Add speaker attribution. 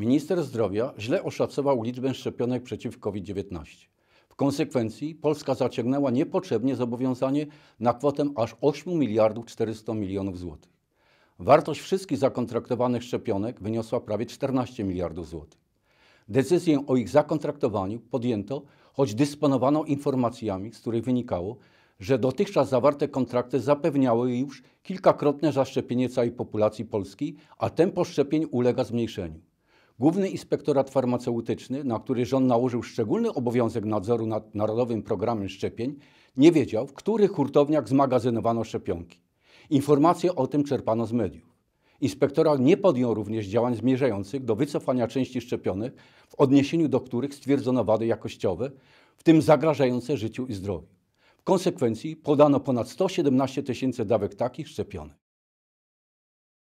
Speaker 1: Minister zdrowia źle oszacował liczbę szczepionek przeciw COVID-19. W konsekwencji Polska zaciągnęła niepotrzebnie zobowiązanie na kwotę aż 8 miliardów 400 milionów złotych. Wartość wszystkich zakontraktowanych szczepionek wyniosła prawie 14 miliardów złotych. Decyzję o ich zakontraktowaniu podjęto, choć dysponowano informacjami, z których wynikało, że dotychczas zawarte kontrakty zapewniały już kilkakrotne zaszczepienie całej populacji Polski, a tempo szczepień ulega zmniejszeniu. Główny Inspektorat Farmaceutyczny, na który rząd nałożył szczególny obowiązek nadzoru nad Narodowym Programem Szczepień, nie wiedział, w których hurtowniach zmagazynowano szczepionki. Informacje o tym czerpano z mediów. Inspektorat nie podjął również działań zmierzających do wycofania części szczepionek, w odniesieniu do których stwierdzono wady jakościowe, w tym zagrażające życiu i zdrowiu. W konsekwencji podano ponad 117 tysięcy dawek takich szczepionek.